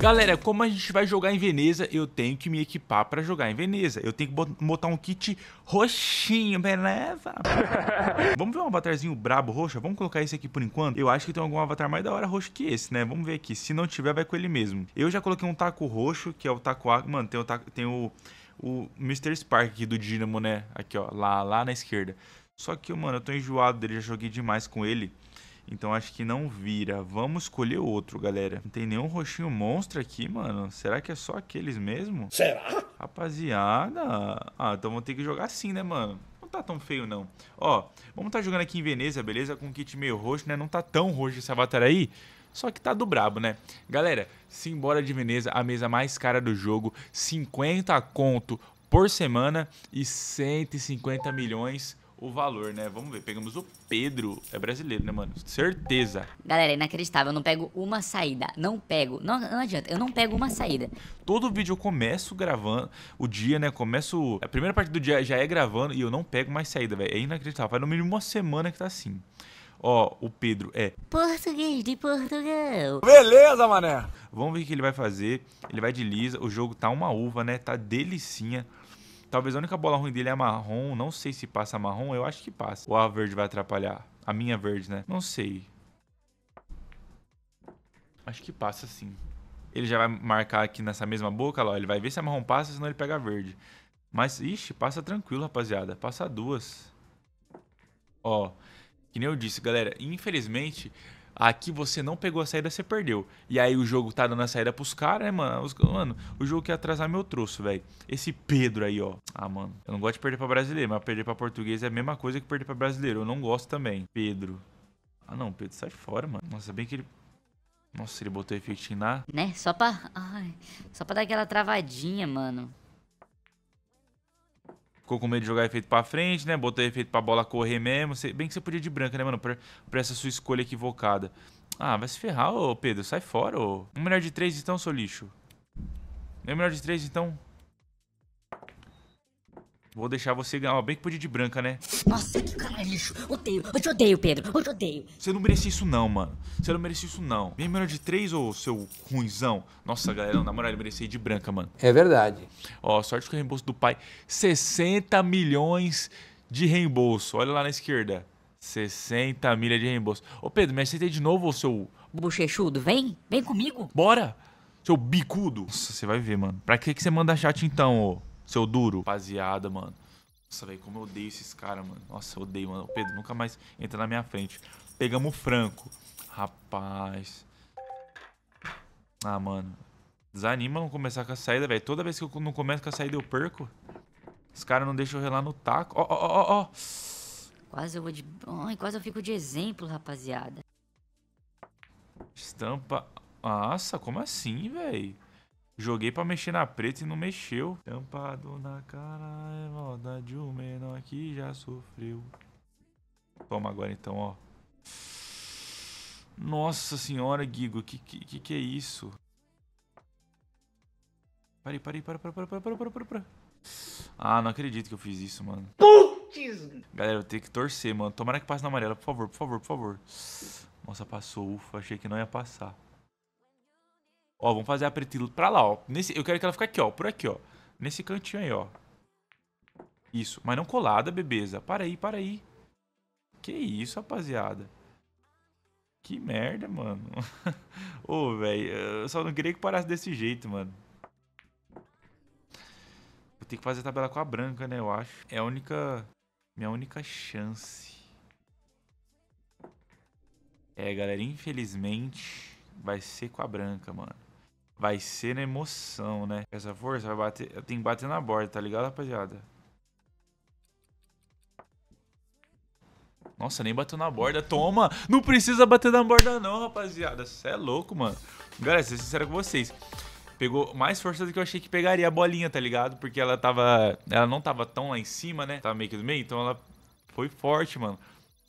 Galera, como a gente vai jogar em Veneza, eu tenho que me equipar pra jogar em Veneza. Eu tenho que botar um kit roxinho, beleza? Vamos ver um avatarzinho brabo roxo? Vamos colocar esse aqui por enquanto? Eu acho que tem algum avatar mais da hora roxo que esse, né? Vamos ver aqui. Se não tiver, vai com ele mesmo. Eu já coloquei um taco roxo, que é o taco... Mano, tem o... Taco... Tem o o Mr. Spark aqui do Dynamo, né? Aqui, ó, lá, lá na esquerda. Só que, mano, eu tô enjoado dele, já joguei demais com ele. Então acho que não vira. Vamos escolher outro, galera. Não tem nenhum roxinho monstro aqui, mano. Será que é só aqueles mesmo? Será? Rapaziada. Ah, então vou ter que jogar assim, né, mano? Não tá tão feio, não. Ó, vamos estar tá jogando aqui em Veneza, beleza? Com um kit meio roxo, né? Não tá tão roxo esse avatar aí. Só que tá do brabo, né? Galera, simbora de Veneza, a mesa mais cara do jogo. 50 conto por semana e 150 milhões o valor, né? Vamos ver, pegamos o Pedro, é brasileiro, né, mano? Certeza. Galera, é inacreditável, eu não pego uma saída, não pego, não, não adianta, eu não pego uma saída. Todo vídeo eu começo gravando o dia, né, começo, a primeira parte do dia já é gravando e eu não pego mais saída, velho, é inacreditável, faz no mínimo uma semana que tá assim. Ó, o Pedro é português de Portugal. Beleza, mané. Vamos ver o que ele vai fazer. Ele vai de lisa. O jogo tá uma uva, né? Tá delicinha. Talvez a única bola ruim dele é marrom. Não sei se passa marrom. Eu acho que passa. Ou a verde vai atrapalhar. A minha verde, né? Não sei. Acho que passa sim. Ele já vai marcar aqui nessa mesma boca, lá. Ele vai ver se a é marrom passa, senão ele pega a verde. Mas, ixi, passa tranquilo, rapaziada. Passa duas. Ó, que nem eu disse, galera. Infelizmente, Aqui você não pegou a saída, você perdeu. E aí o jogo tá dando a saída pros caras, né, mano? Os, mano, o jogo que atrasar meu troço, velho. Esse Pedro aí, ó. Ah, mano. Eu não gosto de perder pra brasileiro, mas perder pra português é a mesma coisa que perder pra brasileiro. Eu não gosto também. Pedro. Ah, não. Pedro sai fora, mano. Nossa, bem que ele... Nossa, ele botou efeito na... Né? Só pra... Ai, só pra dar aquela travadinha, mano ficou com medo de jogar efeito para frente, né? Botou efeito para bola correr mesmo. Você, bem que você podia de branca, né, mano? Por, por essa sua escolha equivocada. Ah, vai se ferrar, ô Pedro. Sai fora, ô. Um melhor de três, então, seu lixo. Um melhor de três, então. Vou deixar você ganhar. bem que podia de branca, né? Nossa, que cara lixo. Odeio. Eu te odeio, Pedro. Eu te odeio. Você não merecia isso não, mano. Você não merecia isso não. Vem melhor de três, ou seu ruizão. Nossa, galera, na moral, eu mereci de branca, mano. É verdade. Ó, sorte com o reembolso do pai. 60 milhões de reembolso. Olha lá na esquerda. 60 milha de reembolso. Ô, Pedro, me aceita de novo, ô seu... Bochechudo, vem. Vem comigo. Bora. Seu bicudo. Nossa, você vai ver, mano. Pra que, que você manda chat então, ô? seu duro. Rapaziada, mano. Nossa, velho, como eu odeio esses caras, mano. Nossa, eu odeio, mano. O Pedro nunca mais entra na minha frente. Pegamos o Franco. Rapaz. Ah, mano. Desanima não começar com a saída, velho. Toda vez que eu não começo com a saída, eu perco. Os caras não deixam eu relar no taco. Ó, ó, ó, ó. Quase eu vou de... Ai, quase eu fico de exemplo, rapaziada. Estampa... Nossa, como assim, velho? Joguei pra mexer na preta e não mexeu. Tampado na cara é maldade, o menor que já sofreu. Toma agora então, ó. Nossa senhora, Gigo, que que, que é isso? Peraí, peraí, para, para, para, para, para, para, para, para. Ah, não acredito que eu fiz isso, mano. Putz! Galera, eu tenho que torcer, mano. Tomara que passe na amarela, por favor, por favor, por favor. Nossa, passou, ufa, achei que não ia passar. Ó, vamos fazer a pretilo pra lá, ó. Nesse, eu quero que ela fique aqui, ó. Por aqui, ó. Nesse cantinho aí, ó. Isso. Mas não colada, bebeza. Para aí, para aí. Que isso, rapaziada. Que merda, mano. Ô, oh, velho. Eu só não queria que parasse desse jeito, mano. Vou ter que fazer a tabela com a branca, né? Eu acho. É a única... Minha única chance. É, galera. Infelizmente, vai ser com a branca, mano vai ser na emoção, né? Essa força vai bater. Eu tenho que bater na borda, tá ligado, rapaziada? Nossa, nem bateu na borda. Toma! Não precisa bater na borda, não, rapaziada. Você é louco, mano. Galera, ser sincero com vocês. Pegou mais força do que eu achei que pegaria a bolinha, tá ligado? Porque ela tava. Ela não tava tão lá em cima, né? Tava meio que no meio, então ela foi forte, mano.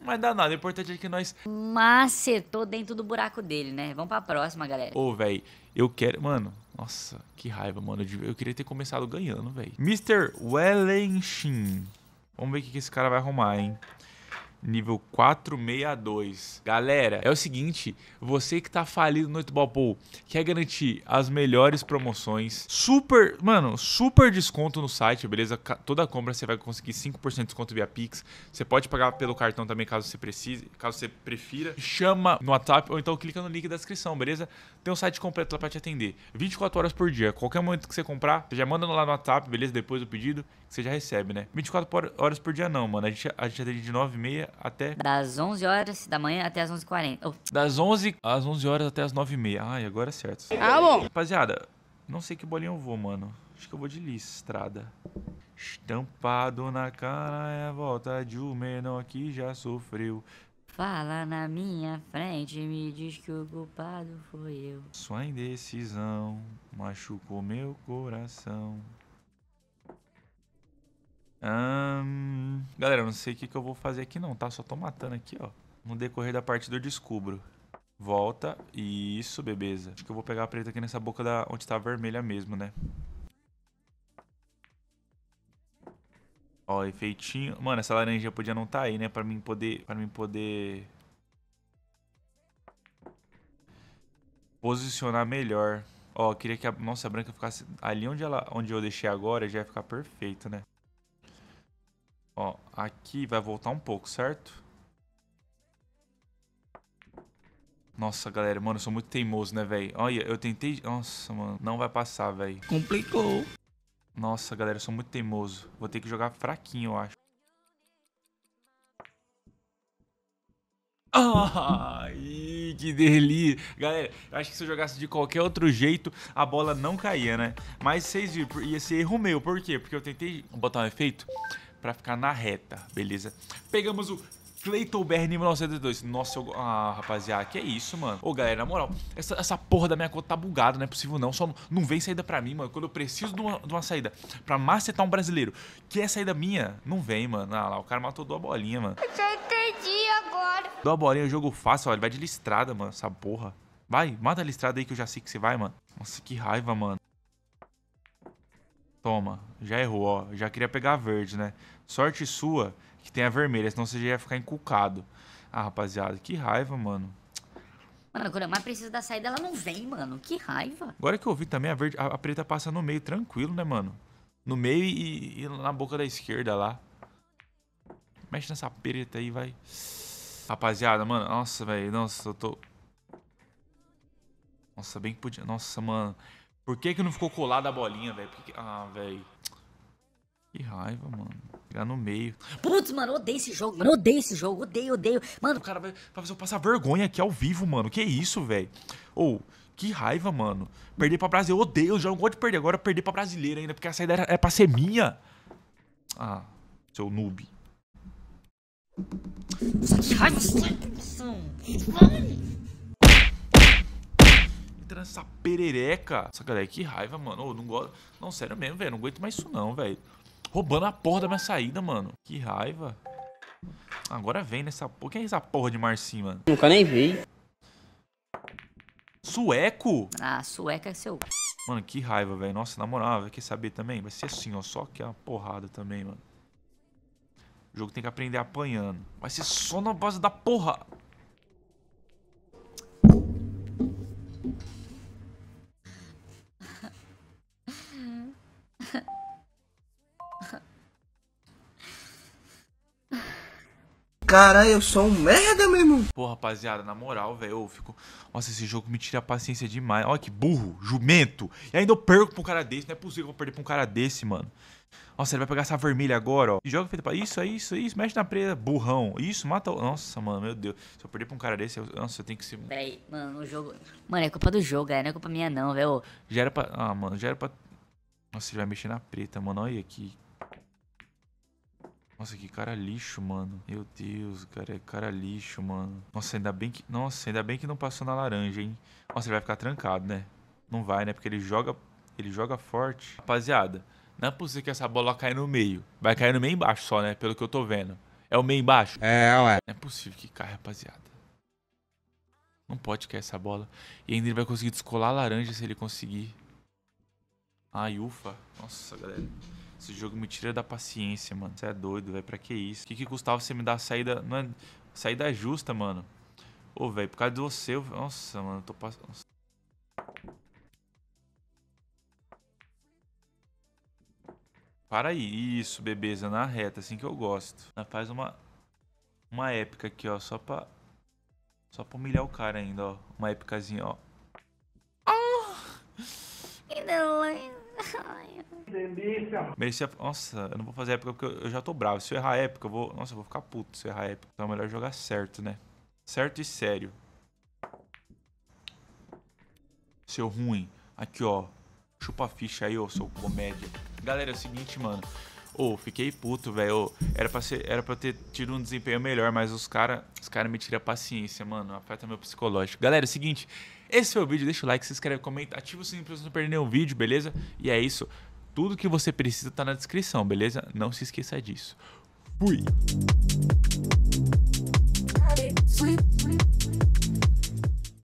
Mas dá nada, o importante é que nós. Macetou dentro do buraco dele, né? Vamos pra próxima, galera. Ô, velho, eu quero. Mano, nossa, que raiva, mano. Eu queria ter começado ganhando, velho. Mr. Wellenshin. Vamos ver o que esse cara vai arrumar, hein? nível 462. Galera, é o seguinte, você que tá falido no Pool, quer garantir as melhores promoções, super, mano, super desconto no site, beleza? Toda compra você vai conseguir 5% de desconto via Pix. Você pode pagar pelo cartão também, caso você precise, caso você prefira. Chama no WhatsApp ou então clica no link da descrição, beleza? Tem um site completo lá para te atender. 24 horas por dia. Qualquer momento que você comprar, você já manda lá no WhatsApp, beleza? Depois do pedido, você já recebe, né? 24 horas por dia não, mano. A gente, a gente atende de 9h30 até. Das 11 horas da manhã até as 11h40. Oh. Das 11 às 11 horas até as 9h30. Ai, agora é certo. Ah, bom. Rapaziada, não sei que bolinha eu vou, mano. Acho que eu vou de listrada. Estampado na cara é a volta de um menor que já sofreu. Fala na minha frente, me diz que o culpado foi eu. Sua indecisão machucou meu coração. Hum, galera, não sei o que, que eu vou fazer aqui não, tá? Só tô matando aqui, ó. No decorrer da partida eu descubro. Volta. Isso, beleza. Acho que eu vou pegar a preta aqui nessa boca da onde tá a vermelha mesmo, né? Ó, efeitinho. Mano, essa laranja podia não tá aí, né? Pra mim poder... Pra mim poder... Posicionar melhor. Ó, queria que a... Nossa, a branca ficasse... Ali onde, ela... onde eu deixei agora já ia ficar perfeito, né? Ó, aqui vai voltar um pouco, certo? Nossa, galera, mano, eu sou muito teimoso, né, velho? Olha, eu tentei... Nossa, mano, não vai passar, velho. Complicou. Nossa, galera, eu sou muito teimoso. Vou ter que jogar fraquinho, eu acho. Ai, que delícia. Galera, acho que se eu jogasse de qualquer outro jeito, a bola não caía, né? Mas vocês viram, ia ser erro meu. Por quê? Porque eu tentei botar um efeito para ficar na reta, beleza? Pegamos o Clayton Bernie 1902. Nossa, eu... Ah, rapaziada, que é isso, mano. Ô, galera, na moral, essa, essa porra da minha conta tá bugada, não é possível não. Só não, não vem saída pra mim, mano. Quando eu preciso de uma, de uma saída pra macetar um brasileiro, que é saída minha, não vem, mano. Ah lá, o cara matou duas bolinhas, mano. Eu já entendi agora. Duas bolinhas, jogo fácil, ó. Ele vai de listrada, mano, essa porra. Vai, mata a listrada aí que eu já sei que você vai, mano. Nossa, que raiva, mano. Toma, já errou, ó. Já queria pegar a verde, né? Sorte sua que tem a vermelha, senão você já ia ficar encucado. Ah, rapaziada, que raiva, mano. Mano, quando eu mais preciso da saída, ela não vem, mano. Que raiva. Agora que eu vi também, a, verde, a, a preta passa no meio, tranquilo, né, mano? No meio e, e, na boca da esquerda lá. Mexe nessa preta aí, vai. Rapaziada, mano, nossa, velho. Nossa, eu tô... Nossa, bem que podia... Nossa, mano. Por que que não ficou colado a bolinha, velho? Que... Ah, velho. Que raiva, mano. Pegar no meio. Putz, mano, odeio esse jogo, mano. Odeio esse jogo, odeio, odeio. Mano, o cara vai, fazer eu passar vergonha aqui ao vivo, mano. Que isso, velho? Ou, oh, que raiva, mano. Perder pra Brasil, eu odeio. Eu já não gosto de perder agora, perder pra brasileira ainda, porque essa ideia é pra ser minha. Ah, seu noob. Que raiva, sua entra nessa perereca. Essa galera, que raiva, mano. Eu não gosto. Não, sério mesmo, velho. Não aguento mais isso, não, velho. Roubando a porra da minha saída, mano. Que raiva. Agora vem nessa porra. Quem é essa porra de Marcinho, mano? Nunca nem vi. Sueco? Ah, sueca é seu. Mano, que raiva, velho. Nossa, na moral, quer saber também? Vai ser assim, ó. Só que é uma porrada também, mano. O jogo tem que aprender apanhando. Vai ser só na base da porra. Caralho, eu sou um merda, meu irmão. Pô, rapaziada, na moral, velho, eu fico... Nossa, esse jogo me tira a paciência demais. Olha que burro, jumento. E ainda eu perco pra um cara desse. Não é possível que eu vou perder pra um cara desse, mano. Nossa, ele vai pegar essa vermelha agora, ó. E joga feito pra isso, é isso, é isso. Mexe na presa, burrão. Isso, mata Nossa, mano, meu Deus. Se eu perder pra um cara desse, eu... Nossa, eu tenho que ser... Peraí, mano, o jogo... Mano, é culpa do jogo, é Não é culpa minha, não, velho. Já era pra... Ah, mano, já era pra... Nossa, ele vai mexer na preta, mano. Olha aqui. Nossa, que cara lixo, mano. Meu Deus, cara, é cara lixo, mano. Nossa, ainda bem que, nossa, ainda bem que não passou na laranja, hein? Nossa, ele vai ficar trancado, né? Não vai, né? Porque ele joga, ele joga forte. Rapaziada, não é possível que essa bola caia no meio. Vai cair no meio embaixo só, né? Pelo que eu tô vendo. É o meio embaixo? É, ué. Não é possível que caia, rapaziada. Não pode cair essa bola. E ainda ele vai conseguir descolar a laranja se ele conseguir. Ai, ufa. Nossa, galera. Esse jogo me tira da paciência, mano. Você é doido, velho. Pra que isso? O que, que custava você me dar saída. Não é. Saída é justa, mano. Ô, velho, por causa de você. Eu... Nossa, mano, eu tô passando. Para aí. Isso, bebeza, na reta, assim que eu gosto. Faz uma. Uma épica aqui, ó, só pra. Só pra humilhar o cara ainda, ó. Uma épicazinha, ó. Oh! Que delícia! Delícia. Merecia. É, nossa, eu não vou fazer época porque eu já tô bravo. Se eu errar época, eu vou. Nossa, eu vou ficar puto se eu errar época. Então é melhor jogar certo, né? Certo e sério. Seu ruim. Aqui, ó. Chupa a ficha aí, ó. seu comédia. Galera, é o seguinte, mano. Ô, oh, fiquei puto, velho. Oh, era, pra ser, era para ter tido um desempenho melhor, mas os caras os cara me tiram a paciência, mano. Afeta meu psicológico. Galera, é o seguinte. Esse foi o vídeo, deixa o like, se inscreve, comenta, ativa o sininho pra você não perder nenhum vídeo, beleza? E é isso. Tudo que você precisa tá na descrição, beleza? Não se esqueça disso. Fui!